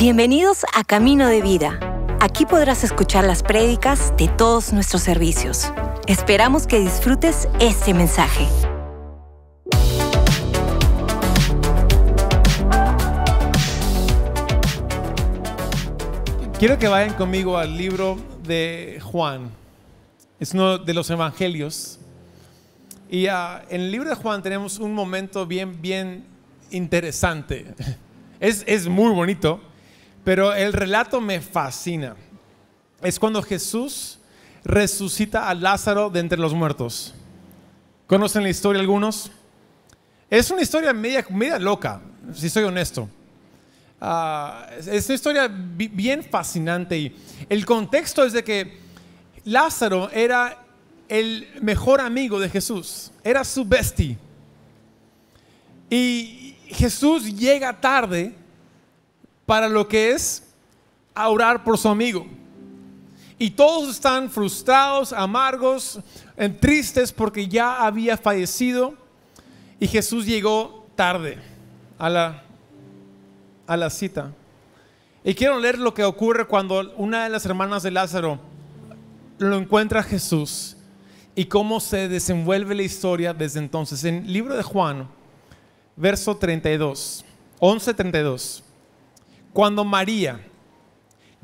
Bienvenidos a Camino de Vida. Aquí podrás escuchar las prédicas de todos nuestros servicios. Esperamos que disfrutes este mensaje. Quiero que vayan conmigo al libro de Juan. Es uno de los evangelios. Y ah, en el libro de Juan tenemos un momento bien, bien interesante. es muy bonito pero el relato me fascina. Es cuando Jesús resucita a Lázaro de entre los muertos. ¿Conocen la historia algunos? Es una historia media, loca, si soy honesto. Ah, es una historia bien fascinante y el contexto es de que Lázaro era el mejor amigo de Jesús, era su bestie. Y Jesús llega tarde para lo que es a orar por su amigo. Y todos están frustrados, amargos, tristes porque ya había fallecido y Jesús llegó tarde a la, a la cita. Y quiero leer lo que ocurre cuando una de las hermanas de Lázaro lo encuentra a Jesús y cómo se desenvuelve la historia desde entonces. En el libro de Juan, verso 32, 11:32. Cuando María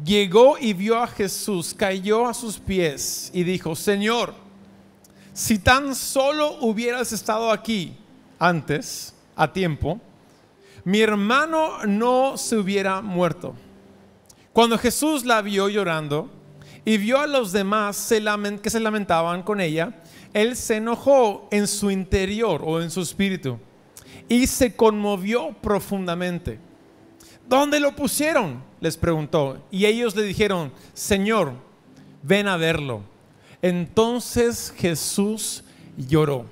llegó y vio a Jesús, cayó a sus pies y dijo, Señor, si tan solo hubieras estado aquí antes, a tiempo, mi hermano no se hubiera muerto. Cuando Jesús la vio llorando y vio a los demás que se lamentaban con ella, él se enojó en su interior o en su espíritu y se conmovió profundamente. ¿Dónde lo pusieron? les preguntó. Y ellos le dijeron, Señor, ven a verlo. Entonces Jesús lloró.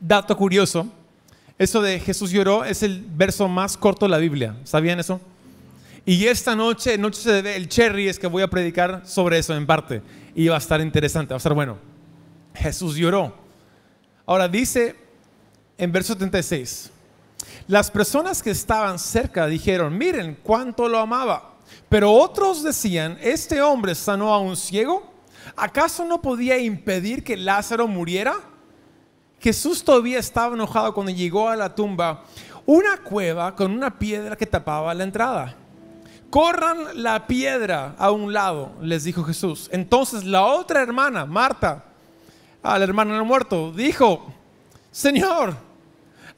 Dato curioso, eso de Jesús lloró es el verso más corto de la Biblia. ¿Sabían eso? Y esta noche, noche se ve el cherry es que voy a predicar sobre eso en parte. Y va a estar interesante, va a estar bueno. Jesús lloró. Ahora dice en verso 36, las personas que estaban cerca dijeron, miren cuánto lo amaba. Pero otros decían, ¿este hombre sanó a un ciego? ¿Acaso no podía impedir que Lázaro muriera? Jesús todavía estaba enojado cuando llegó a la tumba, una cueva con una piedra que tapaba la entrada. Corran la piedra a un lado, les dijo Jesús. Entonces la otra hermana, Marta, a la hermana del muerto, dijo, Señor,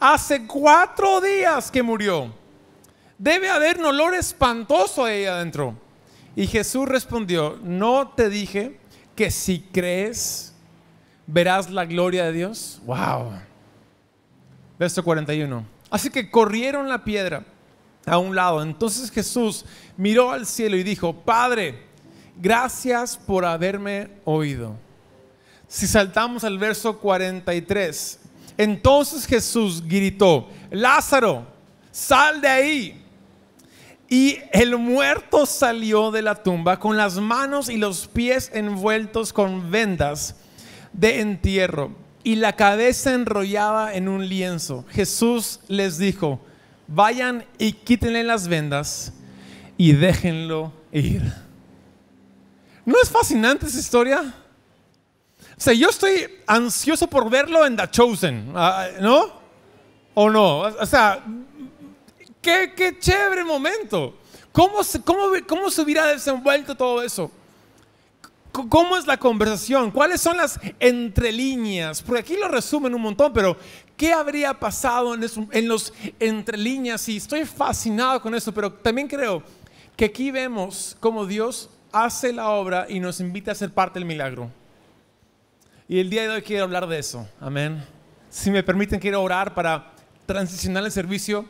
Hace cuatro días que murió. Debe haber un olor espantoso ahí adentro. Y Jesús respondió, no te dije que si crees verás la gloria de Dios. Wow. Verso 41. Así que corrieron la piedra a un lado. Entonces Jesús miró al cielo y dijo, Padre, gracias por haberme oído. Si saltamos al verso 43, entonces Jesús gritó, Lázaro, sal de ahí. Y el muerto salió de la tumba con las manos y los pies envueltos con vendas de entierro y la cabeza enrollada en un lienzo. Jesús les dijo, vayan y quítenle las vendas y déjenlo ir. ¿No es fascinante esa historia? sea, yo estoy ansioso por verlo en The Chosen, ah, ¿no? ¿O no? O sea, qué, qué chévere momento. ¿Cómo se, cómo, ¿Cómo se hubiera desenvuelto todo eso? ¿Cómo es la conversación? ¿Cuáles son las entrelíneas? Porque aquí lo resumen un montón, pero ¿qué habría pasado en, eso, en los entrelíneas? Y estoy fascinado con eso, pero también creo que aquí vemos cómo Dios hace la obra y nos invita a ser parte del milagro. Y el día de hoy quiero hablar de eso. Amén. Si me permiten, quiero orar para transicionar el servicio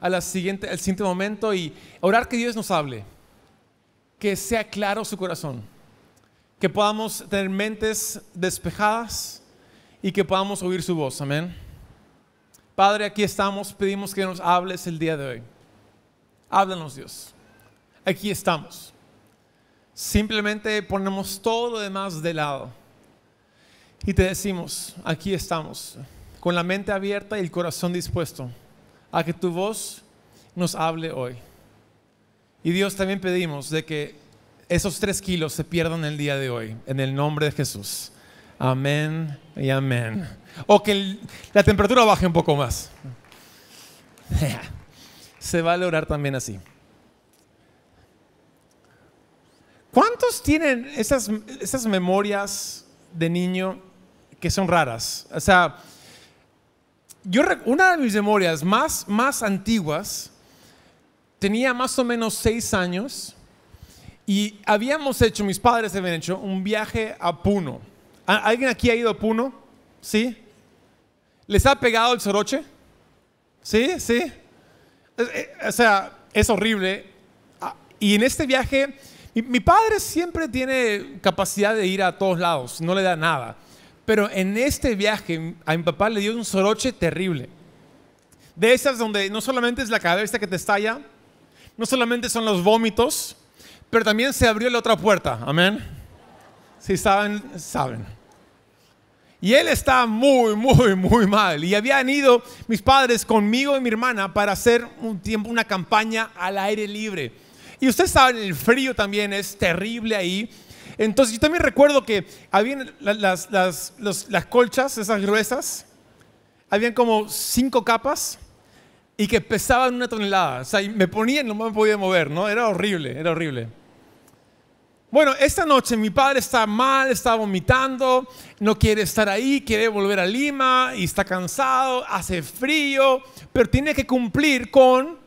a al siguiente momento y orar que Dios nos hable. Que sea claro su corazón. Que podamos tener mentes despejadas y que podamos oír su voz. Amén. Padre, aquí estamos. Pedimos que nos hables el día de hoy. Háblanos, Dios. Aquí estamos. Simplemente ponemos todo lo demás de lado y te decimos, aquí estamos, con la mente abierta y el corazón dispuesto a que tu voz nos hable hoy. Y Dios también pedimos de que esos tres kilos se pierdan el día de hoy, en el nombre de Jesús. Amén y amén. O que la temperatura baje un poco más. Se va a orar también así. ¿Cuántos tienen esas, esas memorias de niño que son raras. O sea, yo una de mis memorias más, más antiguas, tenía más o menos seis años y habíamos hecho, mis padres habían hecho un viaje a Puno. ¿Alguien aquí ha ido a Puno? ¿Sí? ¿Les ha pegado el soroche? ¿Sí? ¿Sí? Eh, o sea, es horrible. Ah, y en este viaje, mi, padre siempre tiene capacidad de ir a todos lados, no le da nada. Pero en este viaje a mi papá le dio un soroche terrible. De esas donde no solamente es la cabeza que te estalla, no solamente son los vómitos, pero también se abrió la otra puerta. Amén. Si saben, saben. Y él estaba muy, muy, muy mal. Y habían ido mis padres conmigo y mi hermana para hacer un tiempo, una campaña al aire libre. Y ustedes saben, el frío también es terrible ahí. Entonces, yo también recuerdo que había las, las, las colchas, esas gruesas, habían como cinco capas y que pesaban una tonelada. O sea, me ponía y no me podía mover, ¿no? Era horrible, era horrible. Bueno, esta noche mi padre está mal, está vomitando, no quiere estar ahí, quiere volver a Lima y está cansado, hace frío, pero tiene que cumplir con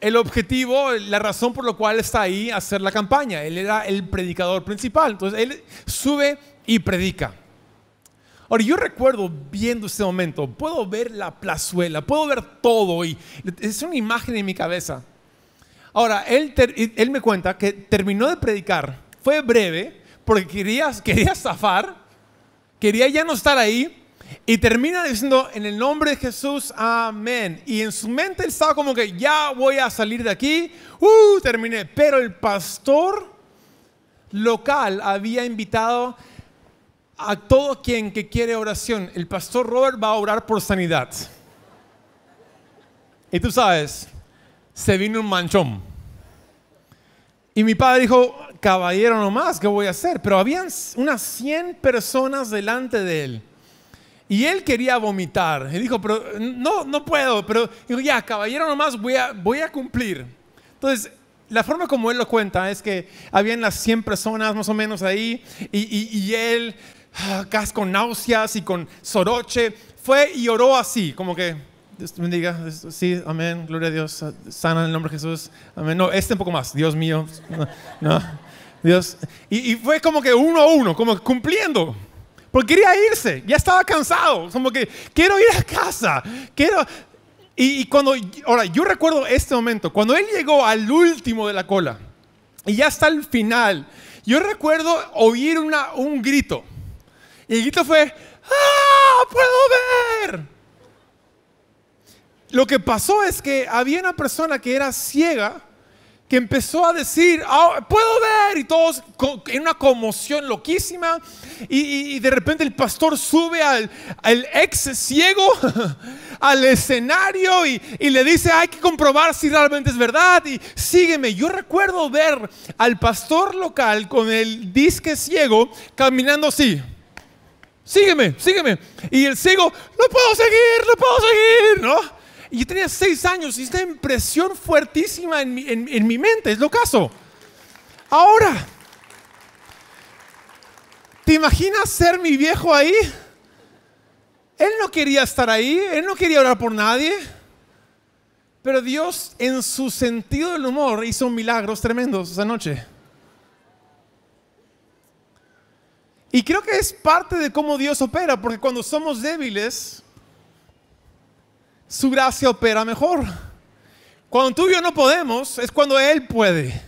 el objetivo, la razón por la cual está ahí hacer la campaña. Él era el predicador principal. Entonces él sube y predica. Ahora, yo recuerdo viendo este momento, puedo ver la plazuela, puedo ver todo y es una imagen en mi cabeza. Ahora, él, él me cuenta que terminó de predicar, fue breve, porque quería, quería zafar, quería ya no estar ahí, y termina diciendo, en el nombre de Jesús, amén. Y en su mente él estaba como que, ya voy a salir de aquí, uh, terminé. Pero el pastor local había invitado a todo quien que quiere oración. El pastor Robert va a orar por sanidad. Y tú sabes, se vino un manchón. Y mi padre dijo, caballero nomás, ¿qué voy a hacer? Pero habían unas 100 personas delante de él. Y él quería vomitar. Y dijo, pero no, no puedo. Pero dijo, ya, caballero nomás, voy a, voy a cumplir. Entonces, la forma como él lo cuenta es que habían las 100 personas más o menos ahí. Y, y, él, ah, casi con náuseas y con soroche, fue y oró así, como que, Dios te bendiga, sí, amén, gloria a Dios, ah, sana en el nombre de Jesús, amén. No, este un poco más, Dios mío, no, Dios. y fue como que uno a uno, como cumpliendo quería irse, ya estaba cansado, como que quiero ir a casa, quiero... Y, cuando, ahora, yo recuerdo este momento, cuando él llegó al último de la cola y ya está el final, yo recuerdo oír una, un grito. Y el grito fue, ¡Ah! ¡Puedo ver! Lo que pasó es que había una persona que era ciega que empezó a decir, ah, puedo ver, y todos en una conmoción loquísima, y, de repente el pastor sube al, ex ciego al escenario y, y, le dice, hay que comprobar si realmente es verdad, y sígueme. Yo recuerdo ver al pastor local con el disque ciego caminando así. Sígueme, sígueme. Y el ciego, no puedo seguir, no puedo seguir, ¿no? Y yo tenía seis años y esta impresión fuertísima en mi, en mi mente, es lo caso. Ahora, ¿te imaginas ser mi viejo ahí? Él no quería estar ahí, él no quería orar por nadie. Pero Dios, en su sentido del humor, hizo milagros tremendos esa noche. Y creo que es parte de cómo Dios opera, porque cuando somos débiles, su gracia opera mejor. Cuando tú y yo no podemos, es cuando Él puede.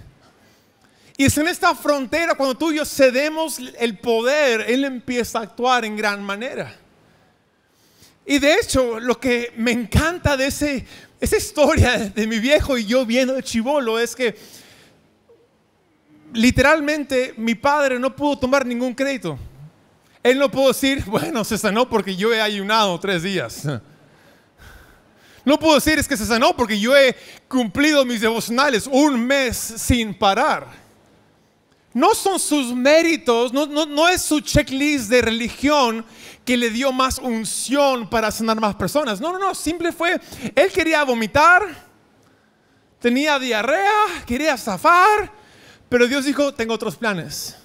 Y es en esta frontera, cuando tú y yo cedemos el poder, Él empieza a actuar en gran manera. Y de hecho, lo que me encanta de ese, esa historia de mi viejo y yo viendo de chivolo es que literalmente mi padre no pudo tomar ningún crédito. Él no pudo decir, bueno, se sanó porque yo he ayunado tres días. No puedo decir es que se sanó porque yo he cumplido mis devocionales un mes sin parar. No son sus méritos, no, es su checklist de religión que le dio más unción para sanar más personas. No, no, no, simple fue, él quería vomitar, tenía diarrea, quería zafar, pero Dios dijo, tengo otros planes.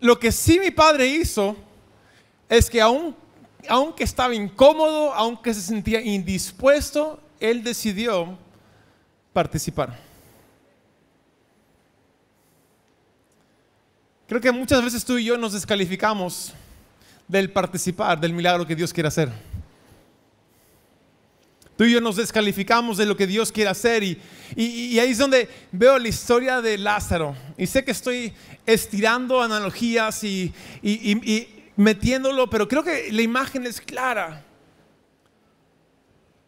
Lo que sí mi padre hizo es que aún aunque estaba incómodo, aunque se sentía indispuesto, él decidió participar. Creo que muchas veces tú y yo nos descalificamos del participar del milagro que Dios quiere hacer. Tú y yo nos descalificamos de lo que Dios quiere hacer y, ahí es donde veo la historia de Lázaro. Y sé que estoy estirando analogías y, y metiéndolo, pero creo que la imagen es clara.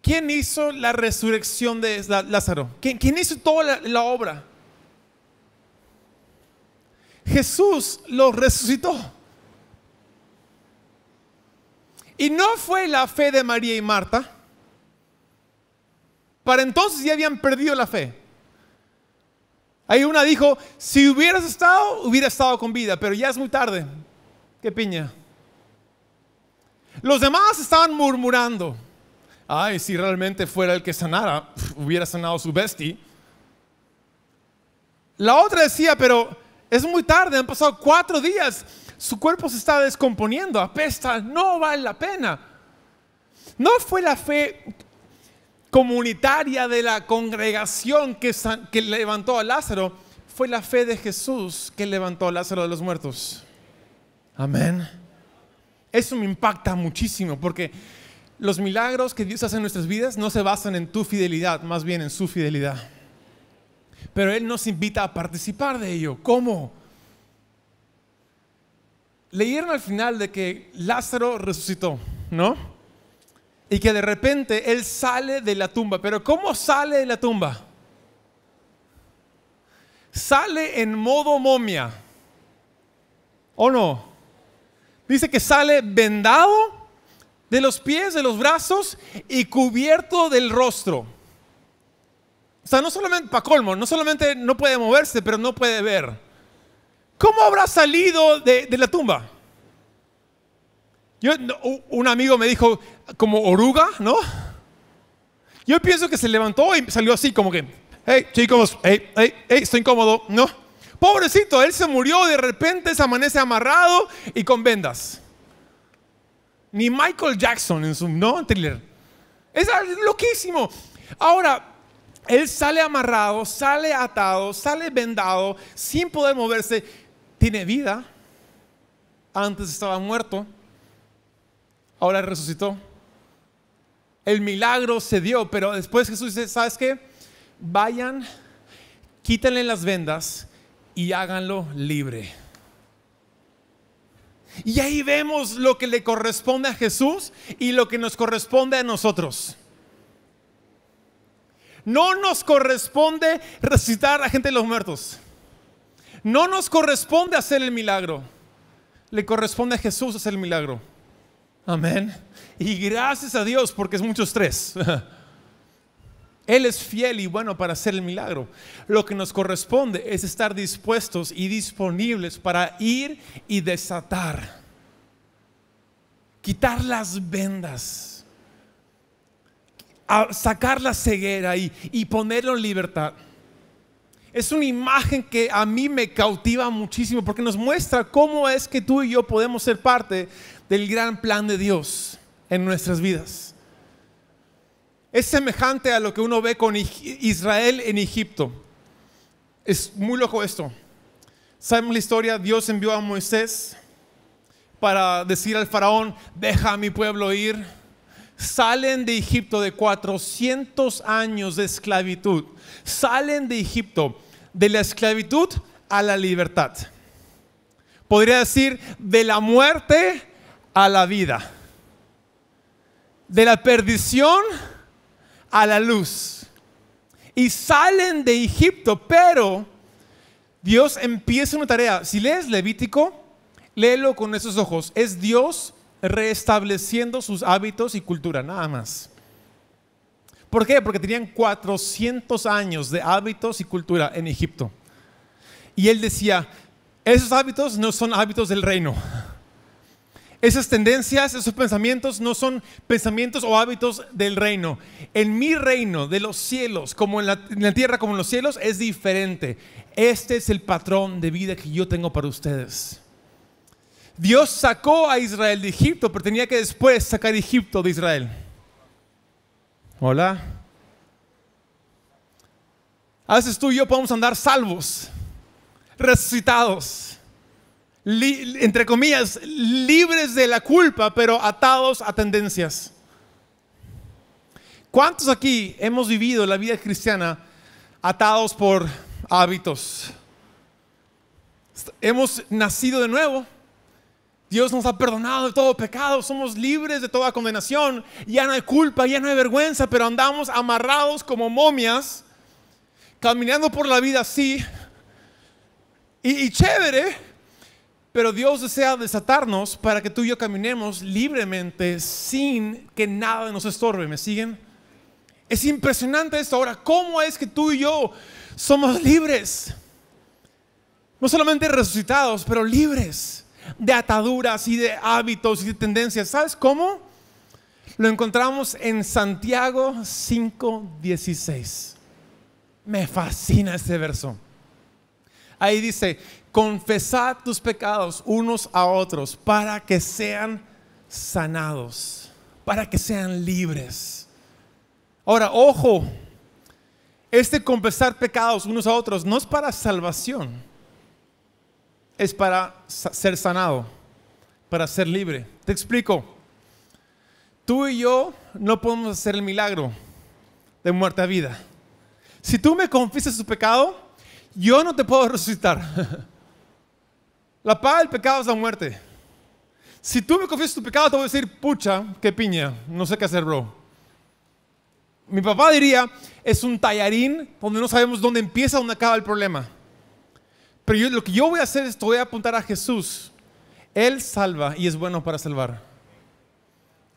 ¿Quién hizo la resurrección de Lázaro? ¿Quién, hizo toda la, obra? Jesús lo resucitó. Y no fue la fe de María y Marta. Para entonces ya habían perdido la fe. hay una dijo, si hubieras estado, hubiera estado con vida, pero ya es muy tarde piña. Los demás estaban murmurando. Ay, si realmente fuera el que sanara, hubiera sanado su bestia. La otra decía, pero es muy tarde, han pasado cuatro días, su cuerpo se está descomponiendo, apesta, no vale la pena. No fue la fe comunitaria de la congregación que, que levantó a Lázaro, fue la fe de Jesús que levantó a Lázaro de los muertos. Amén. Eso me impacta muchísimo porque los milagros que Dios hace en nuestras vidas no se basan en tu fidelidad, más bien en su fidelidad. Pero Él nos invita a participar de ello. ¿Cómo? Leyeron al final de que Lázaro resucitó, ¿no? Y que de repente Él sale de la tumba. Pero ¿cómo sale de la tumba? Sale en modo momia. ¿O no? Dice que sale vendado de los pies, de los brazos y cubierto del rostro. O sea, no solamente, para colmo, no solamente no puede moverse, pero no puede ver. ¿Cómo habrá salido de, la tumba? Yo, un amigo me dijo, como oruga, ¿no? Yo pienso que se levantó y salió así, como que, hey, chicos, hey, hey, hey, estoy incómodo, ¿no? Pobrecito, él se murió, de repente se amanece amarrado y con vendas. Ni Michael Jackson en su no thriller. Es loquísimo. Ahora, él sale amarrado, sale atado, sale vendado, sin poder moverse. Tiene vida. Antes estaba muerto. Ahora resucitó. El milagro se dio, pero después Jesús dice, ¿sabes qué? Vayan, quítenle las vendas y háganlo libre. Y ahí vemos lo que le corresponde a Jesús y lo que nos corresponde a nosotros. No nos corresponde resucitar a gente de los muertos. No nos corresponde hacer el milagro. Le corresponde a Jesús hacer el milagro. Amén. Y gracias a Dios porque es muchos tres Él es fiel y bueno para hacer el milagro. Lo que nos corresponde es estar dispuestos y disponibles para ir y desatar. Quitar las vendas. sacar la ceguera y, ponerlo en libertad. Es una imagen que a mí me cautiva muchísimo porque nos muestra cómo es que tú y yo podemos ser parte del gran plan de Dios en nuestras vidas es semejante a lo que uno ve con Israel en Egipto. Es muy loco esto. Sabemos la historia, Dios envió a Moisés para decir al faraón, deja a mi pueblo ir. Salen de Egipto de 400 años de esclavitud. Salen de Egipto de la esclavitud a la libertad. Podría decir, de la muerte a la vida. De la perdición a la luz. Y salen de Egipto, pero Dios empieza una tarea. Si lees Levítico, léelo con esos ojos. Es Dios restableciendo sus hábitos y cultura, nada más. ¿Por qué? Porque tenían 400 años de hábitos y cultura en Egipto. Y él decía, esos hábitos no son hábitos del reino. Esas tendencias, esos pensamientos no son pensamientos o hábitos del reino. En mi reino de los cielos, como en la, tierra, como en los cielos, es diferente. Este es el patrón de vida que yo tengo para ustedes. Dios sacó a Israel de Egipto, pero tenía que después sacar Egipto de Israel. Hola. Haces tú y yo podemos andar salvos, resucitados entre comillas, libres de la culpa, pero atados a tendencias. ¿Cuántos aquí hemos vivido la vida cristiana atados por hábitos? Hemos nacido de nuevo. Dios nos ha perdonado de todo pecado, somos libres de toda condenación, ya no hay culpa, ya no hay vergüenza, pero andamos amarrados como momias, caminando por la vida así. y chévere, pero Dios desea desatarnos para que tú y yo caminemos libremente sin que nada nos estorbe. ¿Me siguen? Es impresionante esto. Ahora, ¿cómo es que tú y yo somos libres? No solamente resucitados, pero libres de ataduras y de hábitos y de tendencias. ¿Sabes cómo? Lo encontramos en Santiago 5:16. Me fascina este verso. Ahí dice, confesad tus pecados unos a otros para que sean sanados, para que sean libres. Ahora, ojo, este confesar pecados unos a otros no es para salvación, es para ser sanado, para ser libre. Te explico, tú y yo no podemos hacer el milagro de muerte a vida. Si tú me confieses tu pecado, yo no te puedo resucitar. La paga del pecado es la muerte. Si tú me confiesas tu pecado, te voy a decir, pucha, qué piña, no sé qué hacer, bro. Mi papá diría, es un tallarín donde no sabemos dónde empieza, dónde acaba el problema. Pero lo que yo voy a hacer es, te voy a apuntar a Jesús. Él salva y es bueno para salvar.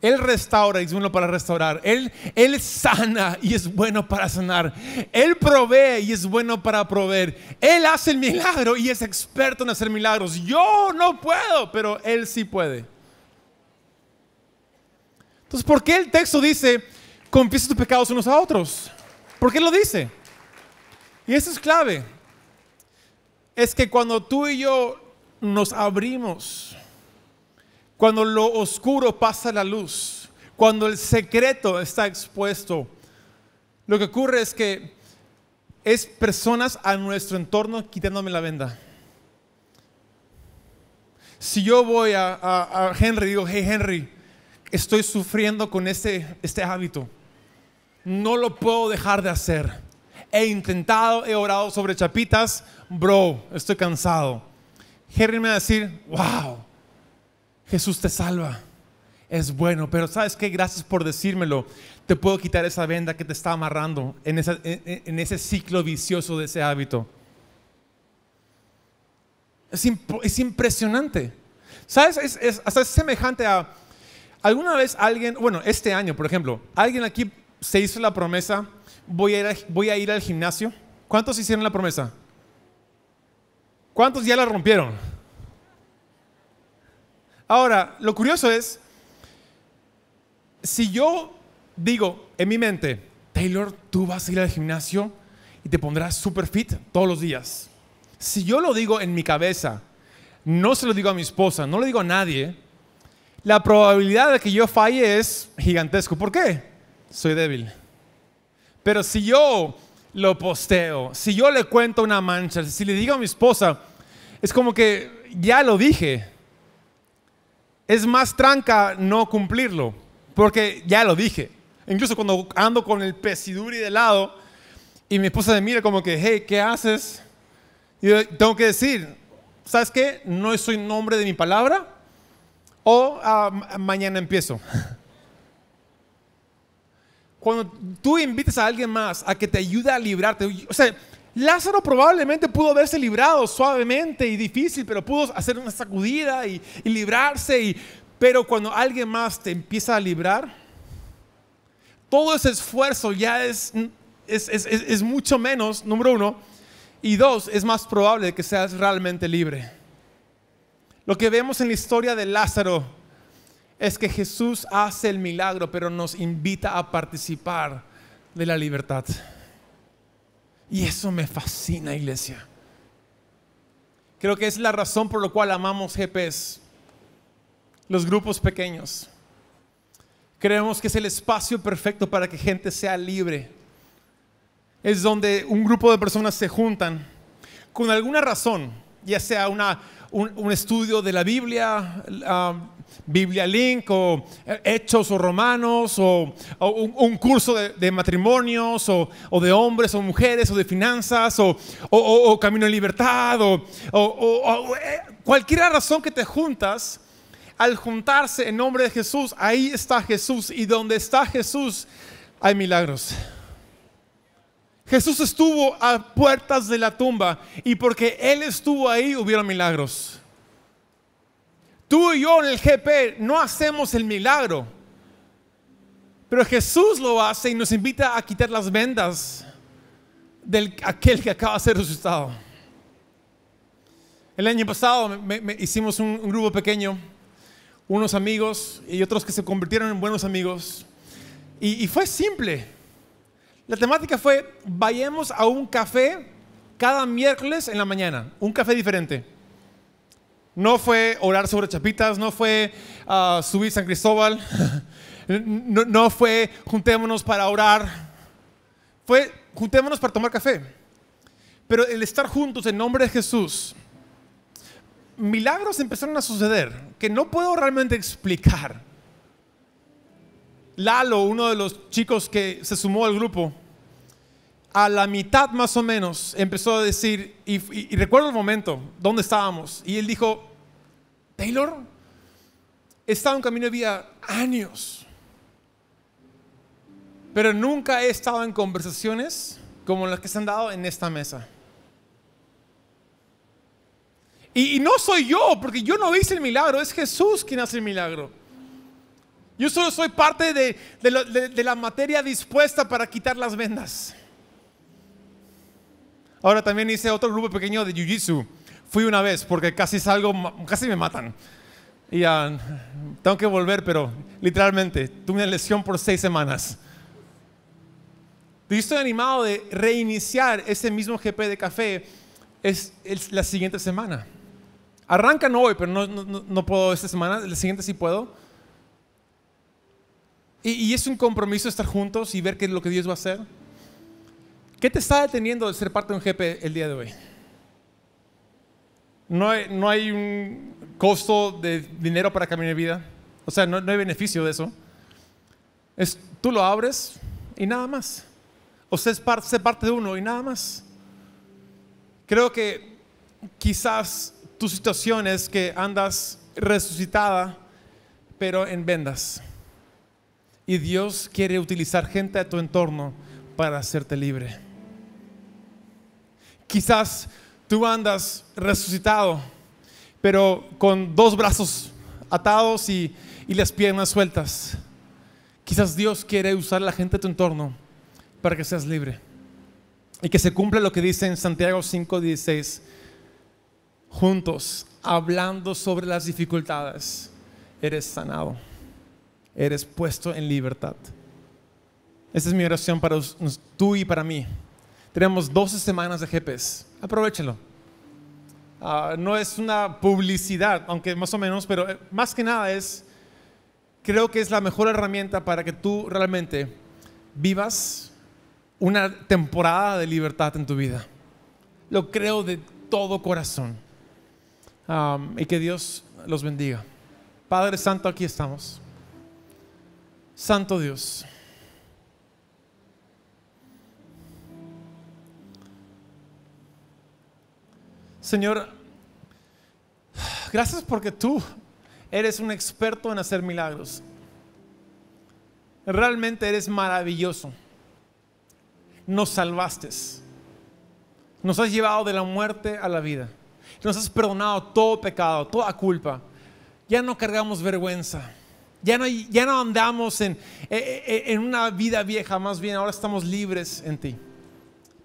Él restaura y es bueno para restaurar. Él, él sana y es bueno para sanar. Él provee y es bueno para proveer. Él hace el milagro y es experto en hacer milagros. Yo no puedo, pero Él sí puede. Entonces, ¿por qué el texto dice, confiesa tus pecados unos a otros? ¿Por qué lo dice? Y eso es clave. Es que cuando tú y yo nos abrimos, cuando lo oscuro pasa la luz, cuando el secreto está expuesto, lo que ocurre es que es personas a nuestro entorno quitándome la venda. Si yo voy a, Henry y digo, hey Henry, estoy sufriendo con este, este hábito, no lo puedo dejar de hacer. He intentado, he orado sobre chapitas, bro, estoy cansado. Henry me va a decir, wow, Jesús te salva. Es bueno, pero sabes qué, gracias por decírmelo. Te puedo quitar esa venda que te está amarrando en, ese ciclo vicioso de ese hábito. Es, impresionante. ¿Sabes? Es, es, semejante a... Alguna vez alguien, bueno, este año, por ejemplo, alguien aquí se hizo la promesa, voy a ir, voy a ir al gimnasio. ¿Cuántos hicieron la promesa? ¿Cuántos ya la rompieron? Ahora, lo curioso es, si yo digo en mi mente, Taylor, tú vas a ir al gimnasio y te pondrás super fit todos los días. Si yo lo digo en mi cabeza, no se lo digo a mi esposa, no lo digo a nadie, la probabilidad de que yo falle es gigantesco. ¿Por qué? Soy débil. Pero si yo lo posteo, si yo le cuento una mancha, si le digo a mi esposa, es como que ya lo dije es más tranca no cumplirlo, porque ya lo dije. Incluso cuando ando con el pesiduri de lado y mi esposa me mira como que, hey, ¿qué haces? Yo tengo que decir, ¿sabes qué? No soy nombre de mi palabra o ah, mañana empiezo. Cuando tú invites a alguien más a que te ayude a librarte, o sea, Lázaro probablemente pudo haberse librado suavemente y difícil, pero pudo hacer una sacudida y, librarse. pero cuando alguien más te empieza a librar, todo ese esfuerzo ya es mucho menos, número uno. Y dos, es más probable que seas realmente libre. Lo que vemos en la historia de Lázaro es que Jesús hace el milagro, pero nos invita a participar de la libertad. Y eso me fascina, iglesia. Creo que es la razón por la cual amamos GPs, los grupos pequeños. Creemos que es el espacio perfecto para que gente sea libre. Es donde un grupo de personas se juntan con alguna razón ya sea un, estudio de la Biblia, um, Biblia Link o eh, Hechos o Romanos o, un, curso de, matrimonios o, de hombres o mujeres o de finanzas o, o Camino en Libertad o, eh, cualquier razón que te juntas, al juntarse en nombre de Jesús, ahí está Jesús y donde está Jesús hay milagros. Jesús estuvo a puertas de la tumba y porque Él estuvo ahí hubieron milagros. Tú y yo en el GP no hacemos el milagro, pero Jesús lo hace y nos invita a quitar las vendas del aquel que acaba de ser resucitado. El año pasado hicimos un, grupo pequeño, unos amigos y otros que se convirtieron en buenos amigos. y, fue simple. La temática fue, vayamos a un café cada miércoles en la mañana, un café diferente. No fue orar sobre chapitas, no fue ah, subir San Cristóbal, no, no fue juntémonos para orar, fue juntémonos para tomar café. Pero el estar juntos en nombre de Jesús, milagros empezaron a suceder que no puedo realmente explicar. Lalo, uno de los chicos que se sumó al grupo, a la mitad más o menos empezó a decir, y, recuerdo el momento, ¿dónde estábamos? Y él dijo, Taylor, he estado en camino de vida años, pero nunca he estado en conversaciones como las que se han dado en esta mesa. Y, no soy yo, porque yo no hice el milagro, es Jesús quien hace el milagro. Yo solo soy parte de la materia dispuesta para quitar las vendas. Ahora también hice otro grupo pequeño de Jiu-Jitsu. Fui una vez porque casi salgo, casi me matan. Y tengo que volver, pero literalmente tuve una lesión por seis semanas. Y estoy animado de reiniciar ese mismo GP de café es, la siguiente semana. Arranca no hoy, pero no, puedo esta semana, la siguiente sí puedo. Y, y es un compromiso estar juntos y ver qué es lo que Dios va a hacer. ¿Qué te está deteniendo de ser parte de un GP el día de hoy? No hay, un costo de dinero para cambiar de vida. O sea, no, hay beneficio de eso. Es, tú lo abres y nada más. O sea, es parte, ser parte de uno y nada más. Creo que quizás tu situación es que andas resucitada, pero en vendas. Y Dios quiere utilizar gente a tu entorno para hacerte libre. Quizás tú andas resucitado, pero con dos brazos atados y, las piernas sueltas. Quizás Dios quiere usar a la gente de tu entorno para que seas libre. Y que se cumpla lo que dice en Santiago 5:16, juntos, hablando sobre las dificultades, eres sanado, eres puesto en libertad. Esa es mi oración para tú y para mí. Tenemos 12 semanas de GPs. Aprovechelo. Ah, no es una publicidad, aunque más o menos, pero eh, más que nada es, creo que es la mejor herramienta para que tú realmente vivas una temporada de libertad en tu vida. Lo creo de todo corazón. y que Dios los bendiga. Padre Santo, aquí estamos. Santo Dios. Señor, gracias porque tú eres un experto en hacer milagros. Realmente eres maravilloso. Nos salvaste. Nos has llevado de la muerte a la vida. Nos has perdonado todo pecado, toda culpa. Ya no cargamos vergüenza. Ya no, ya no andamos en, eh, eh, en una vida vieja, más bien ahora estamos libres en ti.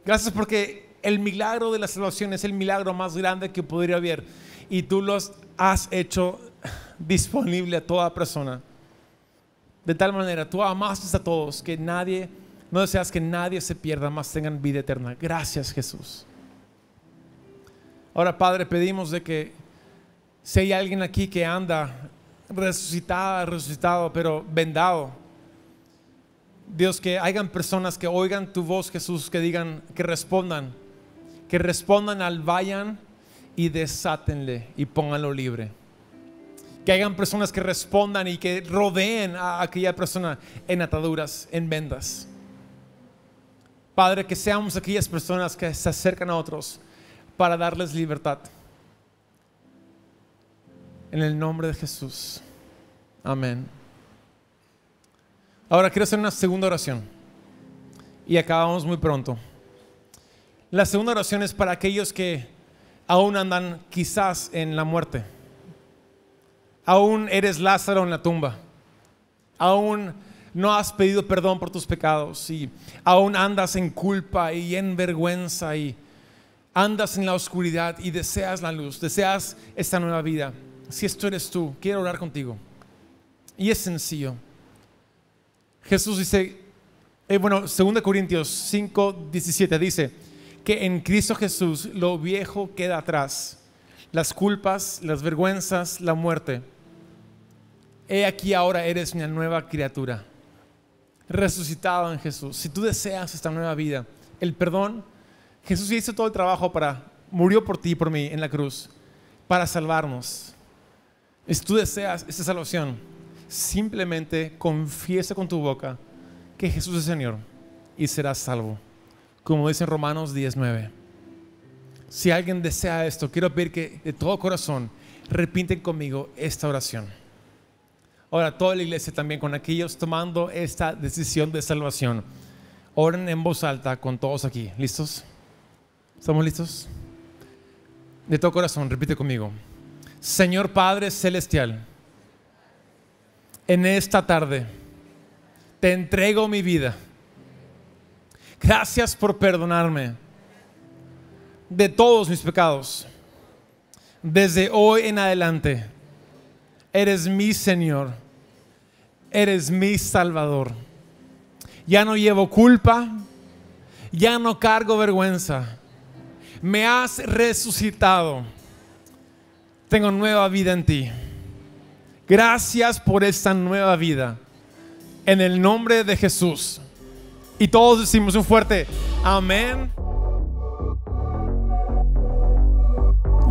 Gracias porque el milagro de la salvación es el milagro más grande que podría haber. Y tú los has hecho disponible a toda persona. De tal manera, tú amaste a todos que nadie, no deseas que nadie se pierda, más tengan vida eterna. Gracias Jesús. Ahora Padre, pedimos de que si hay alguien aquí que anda resucitado, resucitado, pero vendado, Dios, que hayan personas que oigan tu voz, Jesús, que digan, que respondan que respondan al vayan y desátenle y pónganlo libre. Que hayan personas que respondan y que rodeen a aquella persona en ataduras, en vendas. Padre, que seamos aquellas personas que se acercan a otros para darles libertad. En el nombre de Jesús. Amén. Ahora quiero hacer una segunda oración. Y acabamos muy pronto. La segunda oración es para aquellos que aún andan quizás en la muerte. Aún eres Lázaro en la tumba. Aún no has pedido perdón por tus pecados y aún andas en culpa y en vergüenza y andas en la oscuridad y deseas la luz, deseas esta nueva vida. Si esto eres tú, quiero orar contigo. Y es sencillo. Jesús dice, eh, bueno, 2 Corintios 5, 17 dice, que en Cristo Jesús lo viejo queda atrás, las culpas, las vergüenzas, la muerte. He aquí ahora eres una nueva criatura, resucitado en Jesús. Si tú deseas esta nueva vida, el perdón, Jesús hizo todo el trabajo para, murió por ti y por mí en la cruz, para salvarnos. Si tú deseas esta salvación, simplemente confiesa con tu boca que Jesús es Señor y serás salvo como dice Romanos 19. Si alguien desea esto, quiero pedir que de todo corazón repiten conmigo esta oración. Ahora, toda la iglesia también, con aquellos tomando esta decisión de salvación, oren en voz alta con todos aquí. ¿Listos? ¿Estamos listos? De todo corazón, repite conmigo. Señor Padre Celestial, en esta tarde te entrego mi vida Gracias por perdonarme de todos mis pecados. Desde hoy en adelante, eres mi Señor, eres mi Salvador. Ya no llevo culpa, ya no cargo vergüenza. Me has resucitado. Tengo nueva vida en ti. Gracias por esta nueva vida. En el nombre de Jesús. Y todos decimos un fuerte amén.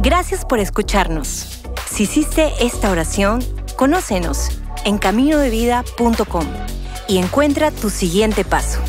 Gracias por escucharnos. Si hiciste esta oración, conócenos en caminodevida.com y encuentra tu siguiente paso.